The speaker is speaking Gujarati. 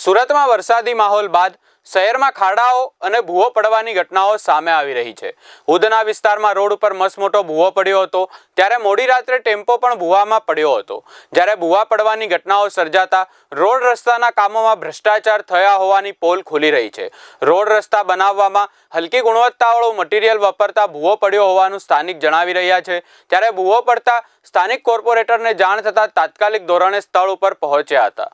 સુરતમાં વરસાદી માહોલ બાદ શહેરમાં ખાડાઓ અને ભૂવો પડવાની ઘટનાઓ સામે આવી રહી છે ઉદના વિસ્તારમાં રોડ ઉપર મસમોટો ભૂવો પડ્યો હતો ત્યારે મોડી રાત્રે ટેમ્પો પણ ભૂવામાં પડ્યો હતો જ્યારે ભૂવા પડવાની ઘટનાઓ સર્જાતા રોડ રસ્તાના કામોમાં ભ્રષ્ટાચાર થયા હોવાની પોલ ખુલી રહી છે રોડ રસ્તા બનાવવામાં હલકી ગુણવત્તાવાળો મટીરિયલ વાપરતા ભૂવો પડ્યો હોવાનું સ્થાનિક જણાવી રહ્યા છે ત્યારે ભૂવો પડતા સ્થાનિક કોર્પોરેટરને જાણ થતાં તાત્કાલિક ધોરણે સ્થળ ઉપર પહોંચ્યા હતા